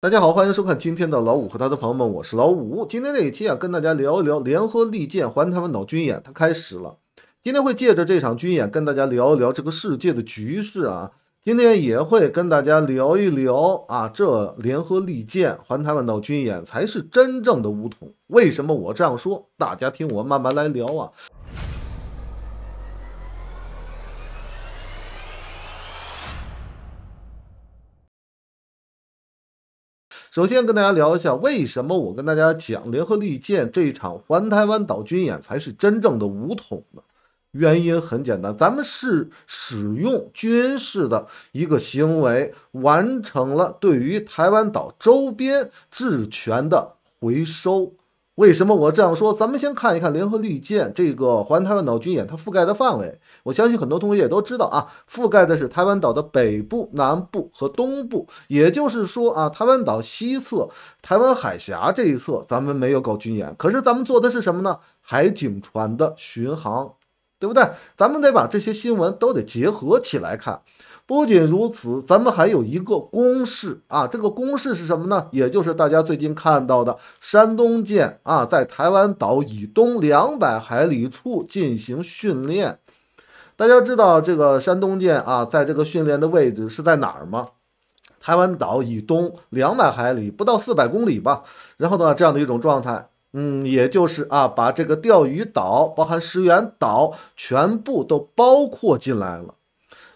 大家好，欢迎收看今天的老五和他的朋友们，我是老五。今天这一期啊，跟大家聊一聊联合利剑环台湾岛军演，它开始了。今天会借着这场军演跟大家聊一聊这个世界的局势啊，今天也会跟大家聊一聊啊，这联合利剑环台湾岛军演才是真正的梧统。为什么我这样说？大家听我慢慢来聊啊。首先跟大家聊一下，为什么我跟大家讲联合利剑这一场环台湾岛军演才是真正的武统呢？原因很简单，咱们是使用军事的一个行为，完成了对于台湾岛周边治权的回收。为什么我这样说？咱们先看一看联合利剑这个环台湾岛军演，它覆盖的范围。我相信很多同学也都知道啊，覆盖的是台湾岛的北部、南部和东部。也就是说啊，台湾岛西侧、台湾海峡这一侧，咱们没有搞军演。可是咱们做的是什么呢？海警船的巡航，对不对？咱们得把这些新闻都得结合起来看。不仅如此，咱们还有一个公式啊，这个公式是什么呢？也就是大家最近看到的山东舰啊，在台湾岛以东两百海里处进行训练。大家知道这个山东舰啊，在这个训练的位置是在哪儿吗？台湾岛以东两百海里，不到四百公里吧。然后呢，这样的一种状态，嗯，也就是啊，把这个钓鱼岛，包含石垣岛，全部都包括进来了。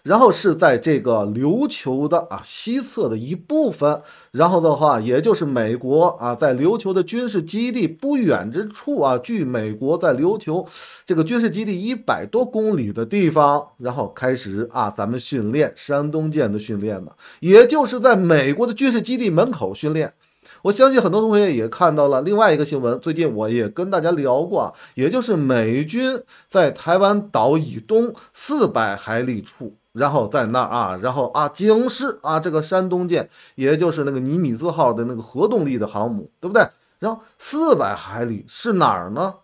然后是在这个琉球的啊西侧的一部分，然后的话，也就是美国啊在琉球的军事基地不远之处啊，距美国在琉球这个军事基地一百多公里的地方，然后开始啊咱们训练山东舰的训练呢，也就是在美国的军事基地门口训练。我相信很多同学也看到了另外一个新闻，最近我也跟大家聊过，也就是美军在台湾岛以东四百海里处。然后在那儿啊，然后啊，警示啊，这个山东舰，也就是那个尼米兹号的那个核动力的航母，对不对？然后四百海里是哪儿呢？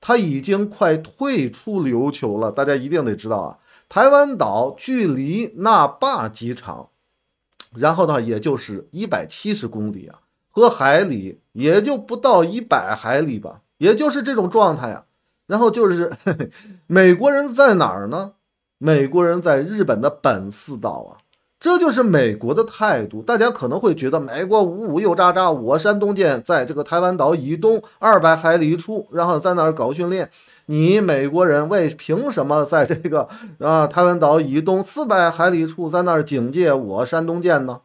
它已经快退出琉球了，大家一定得知道啊。台湾岛距离那霸机场，然后呢，也就是一百七十公里啊，和海里也就不到一百海里吧，也就是这种状态啊。然后就是 美国人在哪儿呢？美国人在日本的本四岛啊，这就是美国的态度。大家可能会觉得美国五五又渣渣，我山东舰在这个台湾岛以东二百海里处，然后在那儿搞训练，你美国人为凭什么在这个啊台湾岛以东四百海里处在那儿警戒我山东舰呢？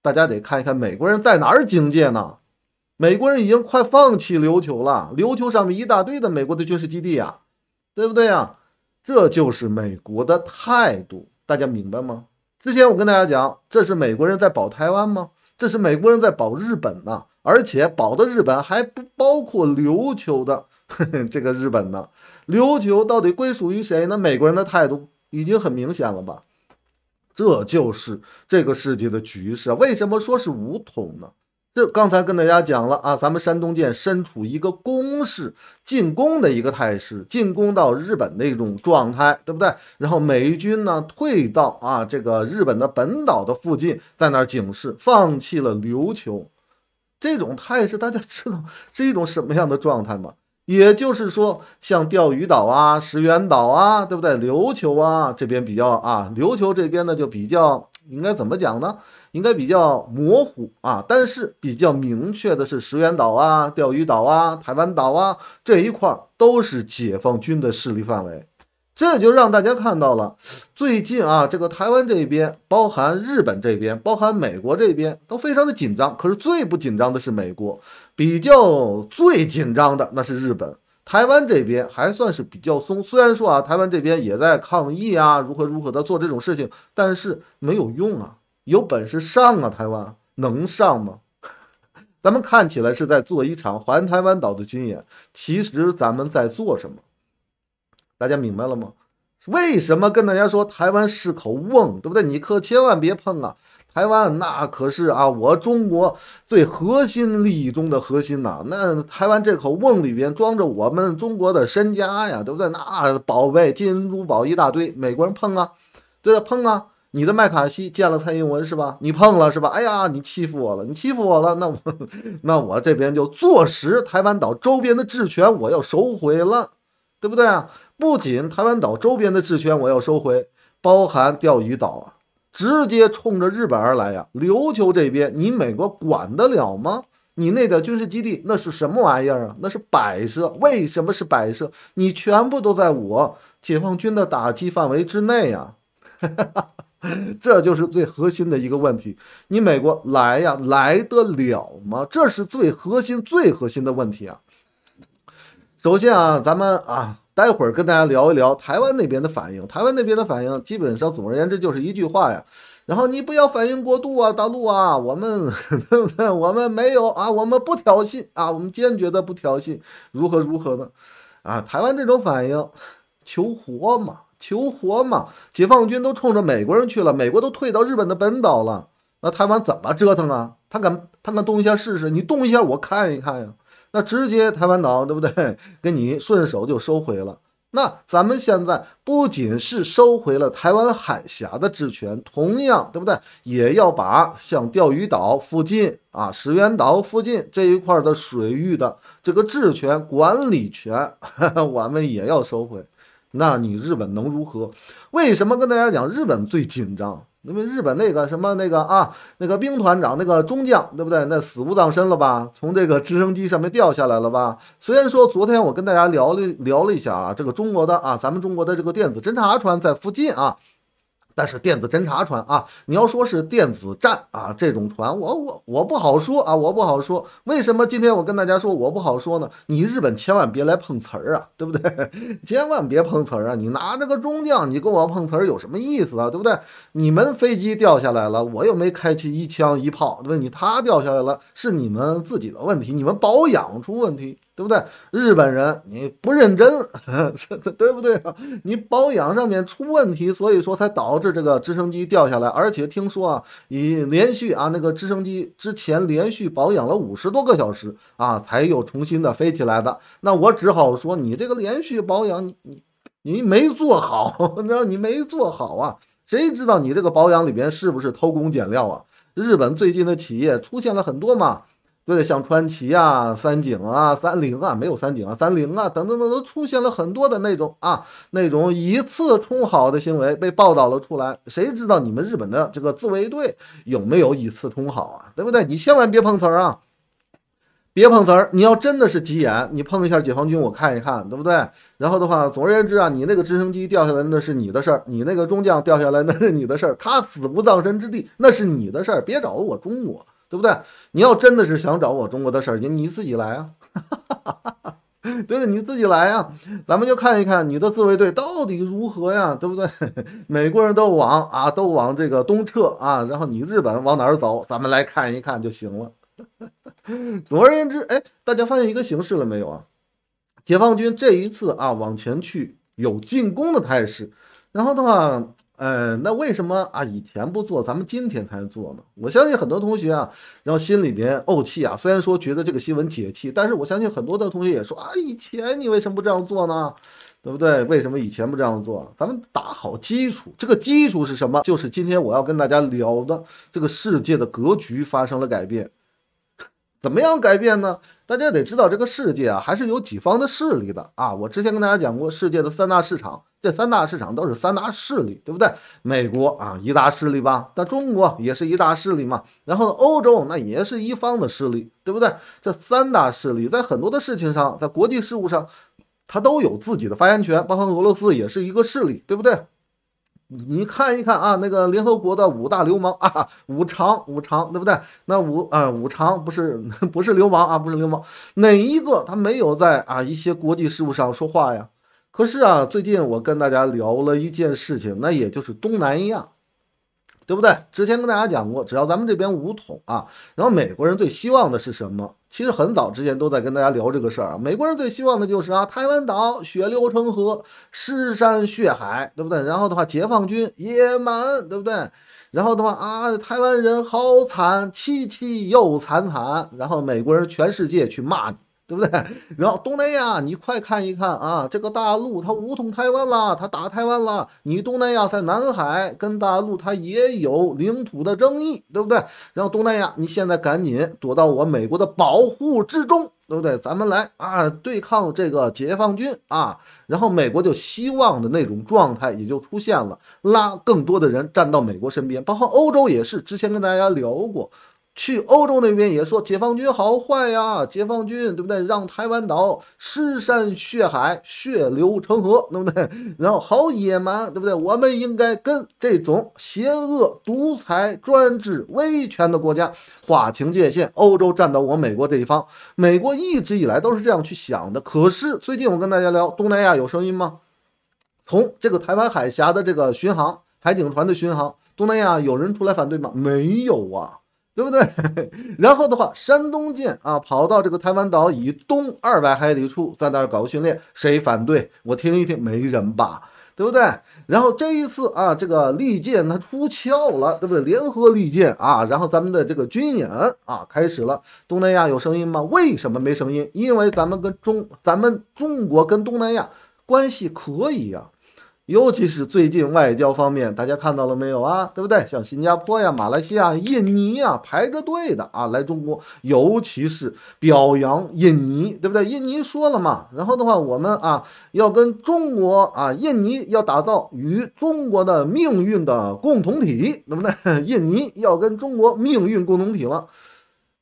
大家得看一看美国人在哪儿警戒呢？美国人已经快放弃琉球了，琉球上面一大堆的美国的军事基地呀，对不对呀？这就是美国的态度，大家明白吗？之前我跟大家讲，这是美国人在保台湾吗？这是美国人在保日本呢，而且保的日本还不包括琉球的 这个日本呢。琉球到底归属于谁呢？美国人的态度已经很明显了吧？这就是这个世界的局势。为什么说是武统呢？就刚才跟大家讲了啊，咱们山东舰身处一个攻势进攻的一个态势，进攻到日本的一种状态，对不对？然后美军呢退到啊这个日本的本岛的附近，在那儿警示，放弃了琉球这种态势，大家知道是一种什么样的状态吗？也就是说，像钓鱼岛啊、石垣岛啊，对不对？琉球啊这边比较啊，琉球这边呢就比较应该怎么讲呢？应该比较模糊啊，但是比较明确的是，石原岛啊、钓鱼岛啊、台湾岛啊这一块儿都是解放军的势力范围。这就让大家看到了，最近啊，这个台湾这边、包含日本这边、包含美国这边都非常的紧张。可是最不紧张的是美国，比较最紧张的那是日本、台湾这边还算是比较松。虽然说啊，台湾这边也在抗议啊，如何如何的做这种事情，但是没有用啊。有本事上啊，台湾能上吗？咱们看起来是在做一场环台湾岛的军演，其实咱们在做什么？大家明白了吗？为什么跟大家说台湾是口瓮，对不对？你可千万别碰啊！台湾那可是啊，我中国最核心利益中的核心呐。那台湾这口瓮里边装着我们中国的身家呀，对不对？那宝贝、金珠宝一大堆，美国人碰啊，对啊，碰啊。你的麦卡锡见了蔡英文是吧？你碰了是吧？哎呀，你欺负我了！你欺负我了！那我，那我这边就坐实台湾岛周边的治权，我要收回了，对不对啊？不仅台湾岛周边的治权我要收回，包含钓鱼岛啊，直接冲着日本而来呀！琉球这边你美国管得了吗？你那点军事基地那是什么玩意儿啊？那是摆设，为什么是摆设？你全部都在我解放军的打击范围之内呀！这就是最核心的一个问题，你美国来呀，来得了吗？这是最核心、最核心的问题啊！首先啊，咱们啊，待会儿跟大家聊一聊台湾那边的反应。台湾那边的反应，基本上总而言之就是一句话呀，然后你不要反应过度啊，大陆啊，我们呵呵 我们没有啊，我们不挑衅啊，我们坚决的不挑衅，如何如何的啊？台湾这种反应，求活嘛？求活嘛！解放军都冲着美国人去了，美国都退到日本的本岛了，那台湾怎么折腾啊？他敢，他敢动一下试试？你动一下，我看一看呀！那直接台湾岛，对不对？给你顺手就收回了。那咱们现在不仅是收回了台湾海峡的治权，同样，对不对？也要把像钓鱼岛附近啊、石垣岛附近这一块的水域的这个治权管理权，我们也要收回。那你日本能如何？为什么跟大家讲日本最紧张？因为日本那个什么那个啊，那个兵团长那个中将，对不对？那死无葬身了吧？从这个直升机上面掉下来了吧？虽然说昨天我跟大家聊了聊了一下啊，这个中国的啊，咱们中国的这个电子侦察船在附近啊。但是电子侦察船啊，你要说是电子战啊，这种船，我我我不好说啊，我不好说。为什么今天我跟大家说我不好说呢？你日本千万别来碰瓷儿啊，对不对？千万别碰瓷儿啊！你拿着个中将，你跟我碰瓷儿有什么意思啊，对不对？你们飞机掉下来了，我又没开起一枪一炮，问你，它掉下来了是你们自己的问题，你们保养出问题。对不对？日本人你不认真，对不对啊？你保养上面出问题，所以说才导致这个直升机掉下来。而且听说啊，你连续啊，那个直升机之前连续保养了五十多个小时啊，才又重新的飞起来的。那我只好说，你这个连续保养，你你你没做好，那 你没做好啊？谁知道你这个保养里边是不是偷工减料啊？日本最近的企业出现了很多嘛。对的，像川崎啊、三井啊、三菱啊，没有三井啊、三菱啊等等等，都出现了很多的那种啊，那种以次充好的行为被报道了出来。谁知道你们日本的这个自卫队有没有以次充好啊？对不对？你千万别碰瓷儿啊，别碰瓷儿！你要真的是急眼，你碰一下解放军，我看一看，对不对？然后的话，总而言之啊，你那个直升机掉下来那是你的事儿，你那个中将掉下来那是你的事儿，他死无葬身之地那是你的事儿，别找我中国。对不对？你要真的是想找我中国的事儿，你你自己来啊！对 对，你自己来啊！咱们就看一看你的自卫队到底如何呀？对不对？美国人都往啊，都往这个东撤啊，然后你日本往哪儿走？咱们来看一看就行了。总而言之，哎，大家发现一个形势了没有啊？解放军这一次啊往前去有进攻的态势，然后的话。呃，那为什么啊以前不做，咱们今天才做呢？我相信很多同学啊，然后心里边怄气啊。虽然说觉得这个新闻解气，但是我相信很多的同学也说啊，以前你为什么不这样做呢？对不对？为什么以前不这样做？咱们打好基础，这个基础是什么？就是今天我要跟大家聊的，这个世界的格局发生了改变，怎么样改变呢？大家得知道这个世界啊，还是有几方的势力的啊！我之前跟大家讲过世界的三大市场，这三大市场都是三大势力，对不对？美国啊，一大势力吧，但中国也是一大势力嘛。然后呢，欧洲那也是一方的势力，对不对？这三大势力在很多的事情上，在国际事务上，它都有自己的发言权，包括俄罗斯也是一个势力，对不对？你看一看啊，那个联合国的五大流氓啊，五常五常，对不对？那五啊五常不是 不是流氓啊，不是流氓，哪一个他没有在啊一些国际事务上说话呀？可是啊，最近我跟大家聊了一件事情，那也就是东南亚。对不对？之前跟大家讲过，只要咱们这边五统啊，然后美国人最希望的是什么？其实很早之前都在跟大家聊这个事儿啊。美国人最希望的就是啊，台湾岛血流成河，尸山血海，对不对？然后的话，解放军野蛮，对不对？然后的话啊，台湾人好惨，凄凄又惨惨。然后美国人全世界去骂你。对不对？然后东南亚，你快看一看啊，这个大陆它武统台湾了，它打台湾了。你东南亚在南海跟大陆它也有领土的争议，对不对？然后东南亚，你现在赶紧躲到我美国的保护之中，对不对？咱们来啊，对抗这个解放军啊。然后美国就希望的那种状态也就出现了，拉更多的人站到美国身边，包括欧洲也是，之前跟大家聊过。去欧洲那边也说解放军好坏呀，解放军对不对？让台湾岛尸山血海，血流成河，对不对？然后好野蛮，对不对？我们应该跟这种邪恶、独裁、专制、威权的国家划清界限。欧洲站到我美国这一方，美国一直以来都是这样去想的。可是最近我跟大家聊，东南亚有声音吗？从这个台湾海峡的这个巡航海警船的巡航，东南亚有人出来反对吗？没有啊。对不对？然后的话，山东舰啊，跑到这个台湾岛以东二百海里处，在那儿搞个训练，谁反对？我听一听，没人吧？对不对？然后这一次啊，这个利剑它出鞘了，对不对？联合利剑啊，然后咱们的这个军演啊，开始了。东南亚有声音吗？为什么没声音？因为咱们跟中，咱们中国跟东南亚关系可以啊。尤其是最近外交方面，大家看到了没有啊？对不对？像新加坡呀、马来西亚、印尼呀，排着队的啊，来中国。尤其是表扬印尼，对不对？印尼说了嘛，然后的话，我们啊要跟中国啊，印尼要打造与中国的命运的共同体，对不对？印尼要跟中国命运共同体了，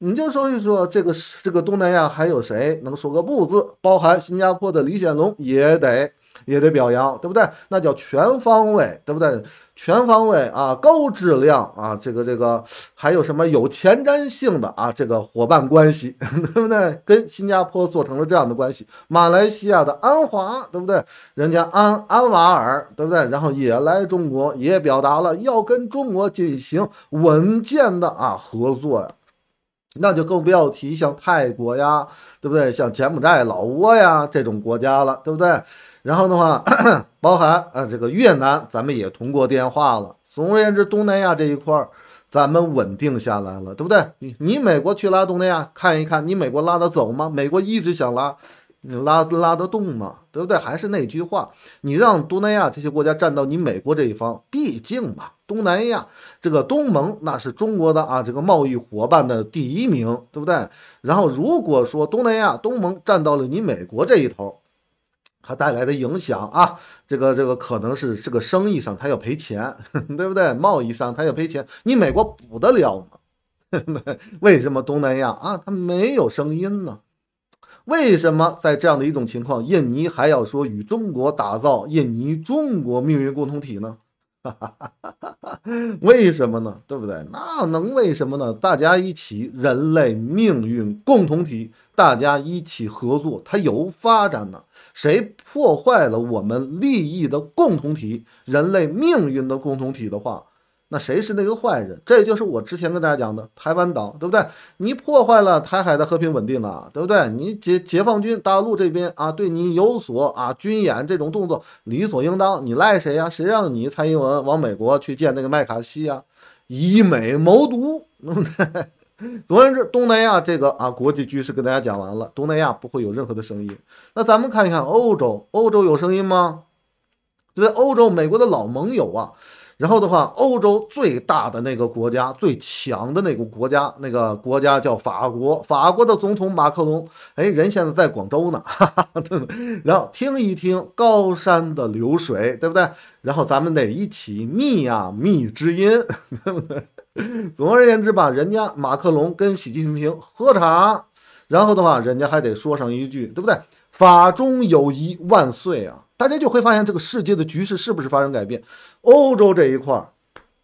你就说一说这个这个东南亚还有谁能说个不字？包含新加坡的李显龙也得。也得表扬，对不对？那叫全方位，对不对？全方位啊，高质量啊，这个这个，还有什么有前瞻性的啊？这个伙伴关系，对不对？跟新加坡做成了这样的关系，马来西亚的安华，对不对？人家安安瓦尔，对不对？然后也来中国，也表达了要跟中国进行稳健的啊合作呀。那就更不要提像泰国呀，对不对？像柬埔寨、老挝呀这种国家了，对不对？然后的话，包含啊这个越南，咱们也通过电话了。总而言之，东南亚这一块儿，咱们稳定下来了，对不对？你你美国去拉东南亚看一看，你美国拉得走吗？美国一直想拉。你拉拉得动吗？对不对？还是那句话，你让东南亚这些国家站到你美国这一方，毕竟嘛，东南亚这个东盟那是中国的啊，这个贸易伙伴的第一名，对不对？然后如果说东南亚东盟站到了你美国这一头，它带来的影响啊，这个这个可能是这个生意上它要赔钱，对不对？贸易上它要赔钱，你美国补得了吗？为什么东南亚啊，它没有声音呢？为什么在这样的一种情况，印尼还要说与中国打造印尼中国命运共同体呢？为什么呢？对不对？那能为什么呢？大家一起人类命运共同体，大家一起合作，它有发展呢。谁破坏了我们利益的共同体、人类命运的共同体的话？那谁是那个坏人？这就是我之前跟大家讲的台湾岛，对不对？你破坏了台海的和平稳定了，对不对？你解解放军大陆这边啊，对你有所啊军演这种动作，理所应当。你赖谁呀？谁让你蔡英文往美国去见那个麦卡锡啊？以美谋独，对不对？总而言之，东南亚这个啊国际局势跟大家讲完了，东南亚不会有任何的声音。那咱们看一看欧洲，欧洲有声音吗？对不对？欧洲，美国的老盟友啊。然后的话，欧洲最大的那个国家、最强的那个国家，那个国家叫法国。法国的总统马克龙，哎，人现在在广州呢。然后听一听高山的流水，对不对？然后咱们得一起觅呀觅知音，对不对？总而言之吧，人家马克龙跟习近平喝茶，然后的话，人家还得说上一句，对不对？法中友谊万岁啊！大家就会发现这个世界的局势是不是发生改变？欧洲这一块儿，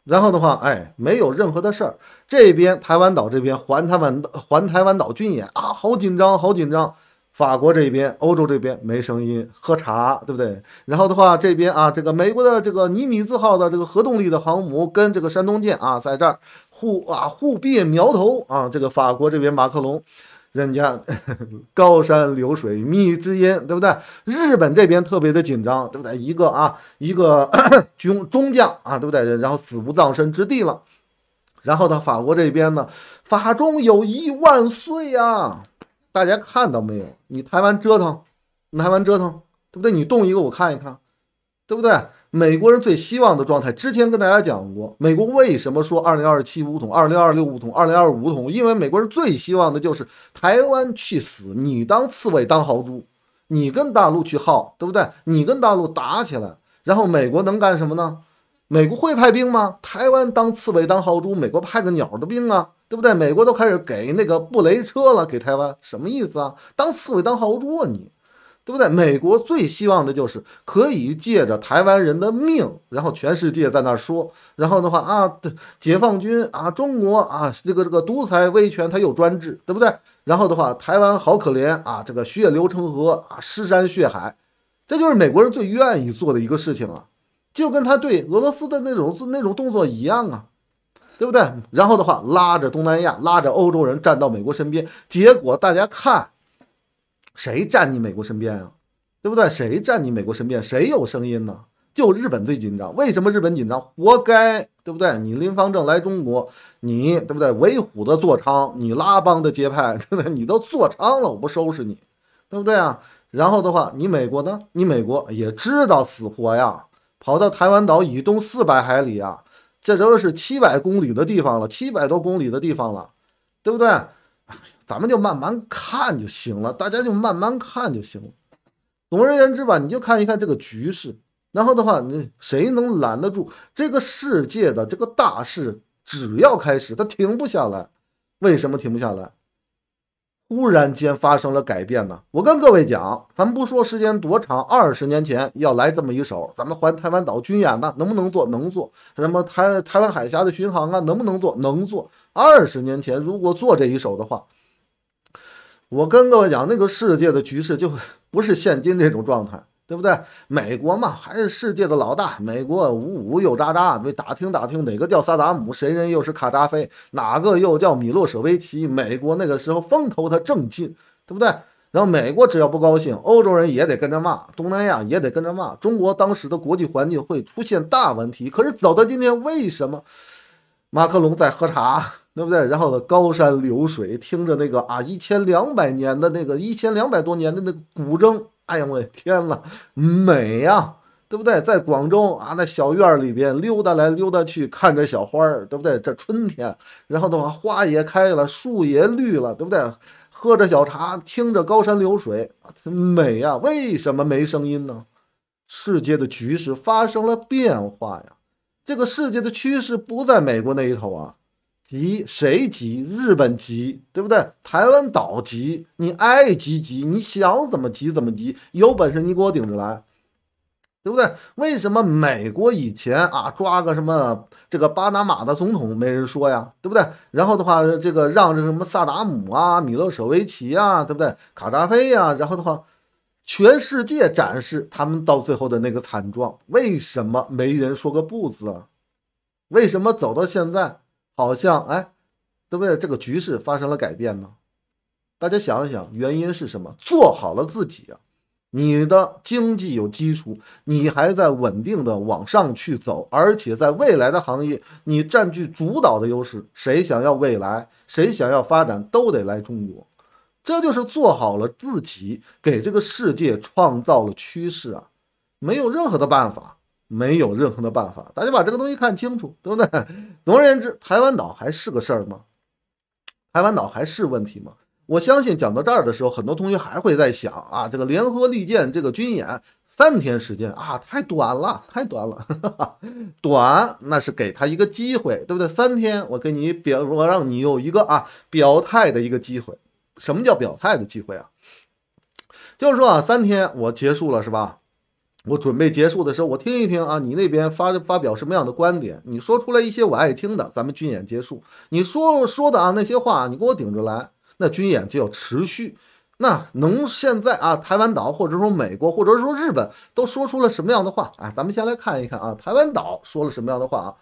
然后的话，哎，没有任何的事儿。这边台湾岛这边还台湾还台湾岛军演啊，好紧张，好紧张。法国这边，欧洲这边没声音，喝茶，对不对？然后的话，这边啊，这个美国的这个尼米兹号的这个核动力的航母跟这个山东舰啊，在这儿互啊互别苗头啊。这个法国这边，马克龙。人家 高山流水觅知音，对不对？日本这边特别的紧张，对不对？一个啊，一个 军中将啊，对不对？然后死无葬身之地了。然后到法国这边呢，法中友谊万岁呀！大家看到没有？你台湾折腾，你台湾折腾，对不对？你动一个，我看一看，对不对？美国人最希望的状态，之前跟大家讲过，美国为什么说二零二七五统，二零二六五统，二零二五五统？因为美国人最希望的就是台湾去死，你当刺猬当豪猪，你跟大陆去耗，对不对？你跟大陆打起来，然后美国能干什么呢？美国会派兵吗？台湾当刺猬当豪猪，美国派个鸟的兵啊，对不对？美国都开始给那个布雷车了，给台湾，什么意思啊？当刺猬当豪猪啊，你？对不对？美国最希望的就是可以借着台湾人的命，然后全世界在那说，然后的话啊，对，解放军啊，中国啊，这个这个独裁威权他又专制，对不对？然后的话，台湾好可怜啊，这个血流成河啊，尸山血海，这就是美国人最愿意做的一个事情了，就跟他对俄罗斯的那种那种动作一样啊，对不对？然后的话，拉着东南亚，拉着欧洲人站到美国身边，结果大家看。谁站你美国身边啊，对不对？谁站你美国身边？谁有声音呢？就日本最紧张。为什么日本紧张？活该，对不对？你林方正来中国，你对不对？为虎的座舱，你拉帮的结派，对不对？你都座舱了，我不收拾你，对不对啊？然后的话，你美国呢？你美国也知道死活呀？跑到台湾岛以东四百海里啊，这都是七百公里的地方了，七百多公里的地方了，对不对？咱们就慢慢看就行了，大家就慢慢看就行了。总而言之吧，你就看一看这个局势，然后的话，你谁能拦得住这个世界的这个大事？只要开始，它停不下来。为什么停不下来？忽然间发生了改变呢？我跟各位讲，咱不说时间多长，二十年前要来这么一手，咱们环台湾岛军演呢，能不能做？能做。什么台台湾海峡的巡航啊，能不能做？能做。二十年前如果做这一手的话，我跟各位讲，那个世界的局势就不是现今这种状态，对不对？美国嘛，还是世界的老大。美国五五又渣渣，你打听打听，哪个叫萨达姆，谁人又是卡扎菲，哪个又叫米洛舍维奇？美国那个时候风头他正劲，对不对？然后美国只要不高兴，欧洲人也得跟着骂，东南亚也得跟着骂。中国当时的国际环境会出现大问题。可是走到今天，为什么马克龙在喝茶？对不对？然后呢，高山流水，听着那个啊，一千两百年的那个，一千两百多年的那个古筝，哎呀，我的天呐，美呀，对不对？在广州啊，那小院里边溜达来溜达去，看着小花儿，对不对？这春天，然后的话，花也开了，树也绿了，对不对？喝着小茶，听着高山流水，美呀。为什么没声音呢？世界的局势发生了变化呀，这个世界的趋势不在美国那一头啊。急谁急？日本急，对不对？台湾岛急，你爱急急，你想怎么急怎么急，有本事你给我顶着来，对不对？为什么美国以前啊抓个什么这个巴拿马的总统没人说呀，对不对？然后的话，这个让这什么萨达姆啊、米勒舍维奇啊，对不对？卡扎菲啊，然后的话，全世界展示他们到最后的那个惨状，为什么没人说个不字？为什么走到现在？好像哎，对不对？这个局势发生了改变呢。大家想一想，原因是什么？做好了自己，啊，你的经济有基础，你还在稳定的往上去走，而且在未来的行业，你占据主导的优势。谁想要未来，谁想要发展，都得来中国。这就是做好了自己，给这个世界创造了趋势啊！没有任何的办法。没有任何的办法，大家把这个东西看清楚，对不对？总而言之，台湾岛还是个事儿吗？台湾岛还是问题吗？我相信讲到这儿的时候，很多同学还会在想啊，这个联合利剑这个军演三天时间啊，太短了，太短了，短那是给他一个机会，对不对？三天，我给你表，我让你有一个啊表态的一个机会。什么叫表态的机会啊？就是说啊，三天我结束了，是吧？我准备结束的时候，我听一听啊，你那边发发表什么样的观点？你说出来一些我爱听的，咱们军演结束。你说说的啊那些话你给我顶着来，那军演就要持续。那能现在啊，台湾岛或者说美国或者说日本都说出了什么样的话啊？咱们先来看一看啊，台湾岛说了什么样的话啊？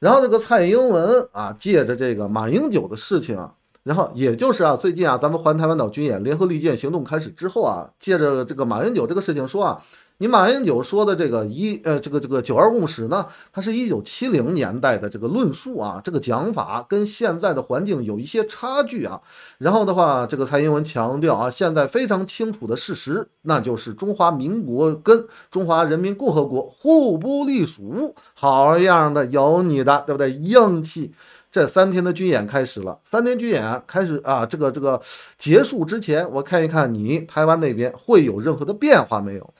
然后这个蔡英文啊，借着这个马英九的事情啊。然后也就是啊，最近啊，咱们环台湾岛军演、联合利剑行动开始之后啊，借着这个马英九这个事情说啊，你马英九说的这个一呃这个这个九二共识呢，它是一九七零年代的这个论述啊，这个讲法跟现在的环境有一些差距啊。然后的话，这个蔡英文强调啊，现在非常清楚的事实，那就是中华民国跟中华人民共和国互不隶属。好样的，有你的，对不对？硬气。这三天的军演开始了，三天军演开始啊，这个这个结束之前，我看一看你台湾那边会有任何的变化没有，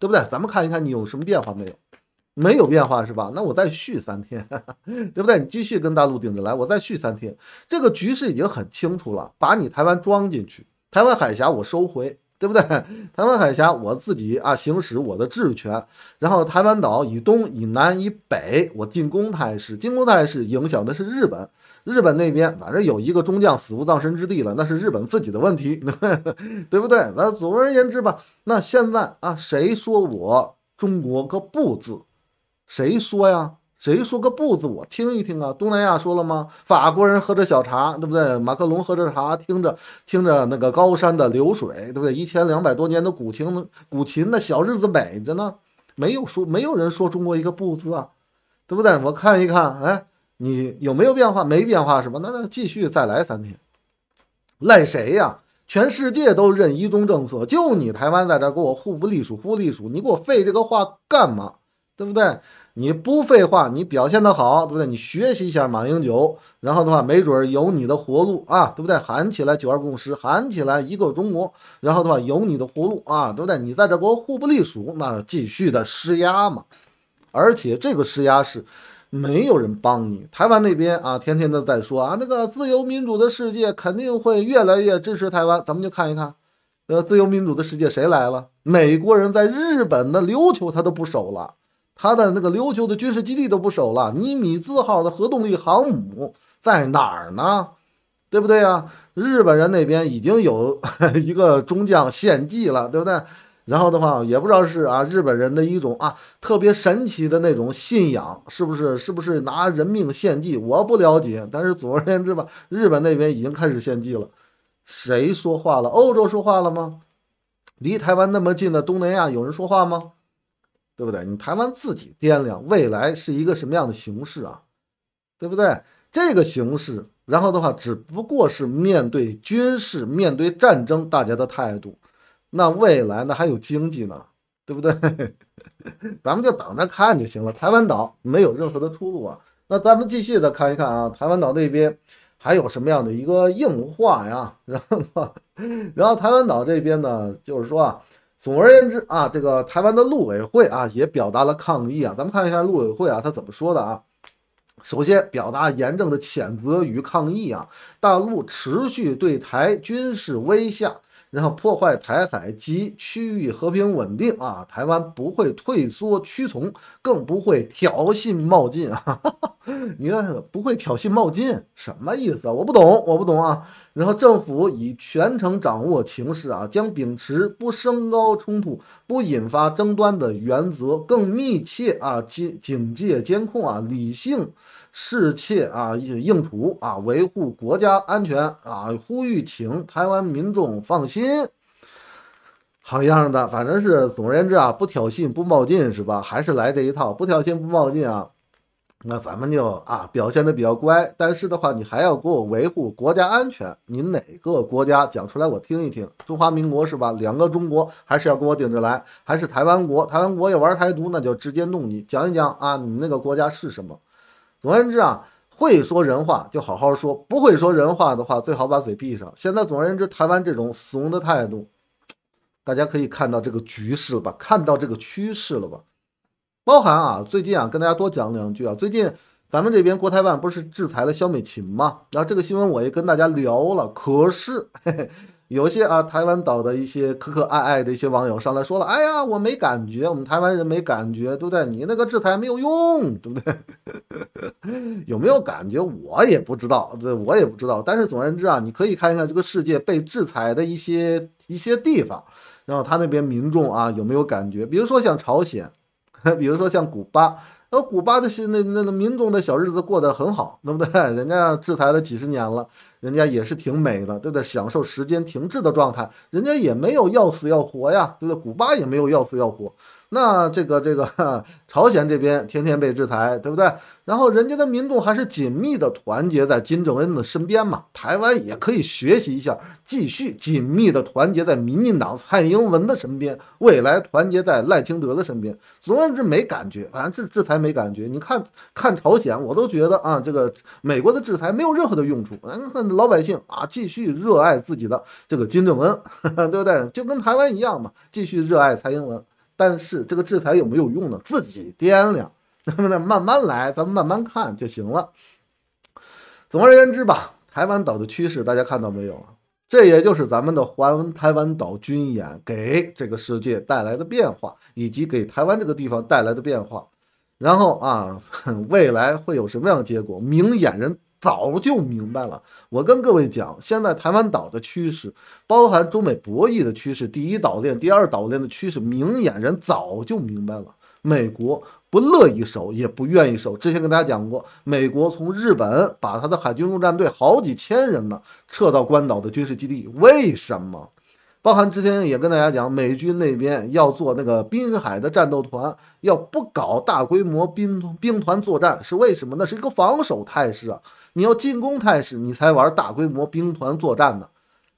对不对？咱们看一看你有什么变化没有？没有变化是吧？那我再续三天，对不对？你继续跟大陆顶着来，我再续三天。这个局势已经很清楚了，把你台湾装进去，台湾海峡我收回。对不对？台湾海峡我自己啊行使我的治权，然后台湾岛以东、以南、以北，我进攻态势，进攻态势影响的是日本，日本那边反正有一个中将死无葬身之地了，那是日本自己的问题，对不对？那总而言之吧，那现在啊，谁说我中国个不字？谁说呀？谁说个不字，我听一听啊？东南亚说了吗？法国人喝着小茶，对不对？马克龙喝着茶，听着听着那个高山的流水，对不对？一千两百多年的古琴古琴的小日子美着呢，没有说没有人说中国一个不字啊，对不对？我看一看，哎，你有没有变化？没变化是吧？那那继续再来三天，赖谁呀？全世界都认一中政策，就你台湾在这给我互不隶属、互隶属，你给我废这个话干嘛？对不对？你不废话，你表现得好，对不对？你学习一下马英九，然后的话，没准有你的活路啊，对不对？喊起来“九二共识”，喊起来“一个中国”，然后的话，有你的活路啊，对不对？你在这我互不隶属，那继续的施压嘛。而且这个施压是没有人帮你，台湾那边啊，天天的在说啊，那个自由民主的世界肯定会越来越支持台湾。咱们就看一看，呃，自由民主的世界谁来了？美国人在日本的琉球他都不守了。他的那个琉球的军事基地都不守了，尼米兹号的核动力航母在哪儿呢？对不对呀？日本人那边已经有 一个中将献祭了，对不对？然后的话，也不知道是啊，日本人的一种啊特别神奇的那种信仰，是不是？是不是拿人命献祭？我不了解，但是总而言之吧，日本那边已经开始献祭了。谁说话了？欧洲说话了吗？离台湾那么近的东南亚有人说话吗？对不对？你台湾自己掂量未来是一个什么样的形势啊？对不对？这个形势，然后的话，只不过是面对军事、面对战争，大家的态度。那未来呢？还有经济呢？对不对？咱们就等着看就行了。台湾岛没有任何的出路啊。那咱们继续再看一看啊，台湾岛那边还有什么样的一个硬化呀？然后，然后台湾岛这边呢，就是说啊。总而言之啊，这个台湾的陆委会啊也表达了抗议啊。咱们看一下陆委会啊他怎么说的啊？首先表达严正的谴责与抗议啊，大陆持续对台军事威吓。然后破坏台海及区域和平稳定啊！台湾不会退缩屈从，更不会挑衅冒进啊！你看，不会挑衅冒进什么意思？我不懂，我不懂啊！然后政府已全程掌握情势啊，将秉持不升高冲突、不引发争端的原则，更密切啊警警戒监控啊，理性。侍妾啊，应图啊，维护国家安全啊，呼吁请台湾民众放心，好样的，反正是总而言之啊，不挑衅不冒进是吧？还是来这一套，不挑衅不冒进啊。那咱们就啊，表现的比较乖。但是的话，你还要给我维护国家安全，你哪个国家讲出来我听一听？中华民国是吧？两个中国还是要给我顶着来？还是台湾国？台湾国要玩台独，那就直接弄你。讲一讲啊，你那个国家是什么？总而言之啊，会说人话就好好说，不会说人话的话，最好把嘴闭上。现在总而言之，台湾这种怂的态度，大家可以看到这个局势了吧？看到这个趋势了吧？包含啊，最近啊，跟大家多讲两句啊。最近咱们这边国台办不是制裁了肖美琴吗？然后这个新闻我也跟大家聊了，可是。有些啊，台湾岛的一些可可爱爱的一些网友上来说了：“哎呀，我没感觉，我们台湾人没感觉，对不对？你那个制裁没有用，对不对？有没有感觉？我也不知道，这我也不知道。但是总而言之啊，你可以看一看这个世界被制裁的一些一些地方，然后他那边民众啊有没有感觉？比如说像朝鲜，比如说像古巴。”那古巴的那那那民众的小日子过得很好，对不对？人家制裁了几十年了，人家也是挺美的，对不对？享受时间停滞的状态，人家也没有要死要活呀，对不对？古巴也没有要死要活。那这个这个 朝鲜这边天天被制裁，对不对？然后人家的民众还是紧密的团结在金正恩的身边嘛。台湾也可以学习一下，继续紧密的团结在民进党蔡英文的身边，未来团结在赖清德的身边。而言之，没感觉，反正制制裁没感觉。你看看朝鲜，我都觉得啊，这个美国的制裁没有任何的用处。嗯，老百姓啊，继续热爱自己的这个金正恩，对不对？就跟台湾一样嘛，继续热爱蔡英文。但是这个制裁有没有用呢？自己掂量，那么呢，慢慢来，咱们慢慢看就行了。总而言之吧，台湾岛的趋势大家看到没有？这也就是咱们的环台湾岛军演给这个世界带来的变化，以及给台湾这个地方带来的变化。然后啊，未来会有什么样的结果？明眼人。早就明白了。我跟各位讲，现在台湾岛的趋势，包含中美博弈的趋势，第一岛链、第二岛链的趋势，明眼人早就明白了。美国不乐意守，也不愿意守。之前跟大家讲过，美国从日本把他的海军陆战队好几千人呢撤到关岛的军事基地，为什么？包含之前也跟大家讲，美军那边要做那个滨海的战斗团，要不搞大规模兵兵团作战是为什么？那是一个防守态势啊，你要进攻态势，你才玩大规模兵团作战呢。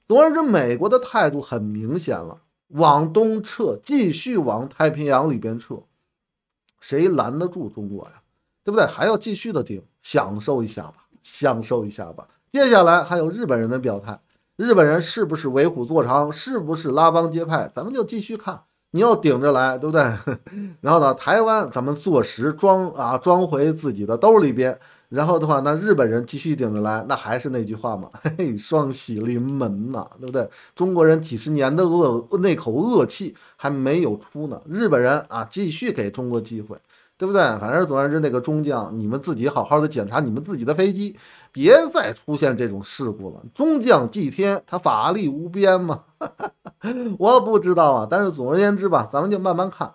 总而言之，美国的态度很明显了，往东撤，继续往太平洋里边撤，谁拦得住中国呀？对不对？还要继续的顶，享受一下吧，享受一下吧。接下来还有日本人的表态。日本人是不是为虎作伥？是不是拉帮结派？咱们就继续看，你要顶着来，对不对？然后呢，台湾咱们坐实装啊，装回自己的兜里边。然后的话，那日本人继续顶着来，那还是那句话嘛，双喜临门呐，对不对？中国人几十年的恶那口恶气还没有出呢，日本人啊，继续给中国机会。对不对？反正总而言之，那个中将，你们自己好好的检查你们自己的飞机，别再出现这种事故了。中将祭天，他法力无边嘛，我不知道啊。但是总而言之吧，咱们就慢慢看。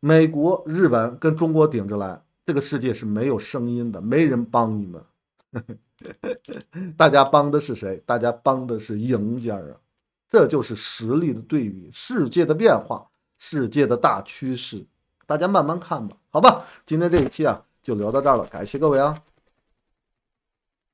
美国、日本跟中国顶着来，这个世界是没有声音的，没人帮你们。大家帮的是谁？大家帮的是赢家啊！这就是实力的对比，世界的变化，世界的大趋势。大家慢慢看吧，好吧，今天这一期啊就聊到这儿了，感谢各位啊。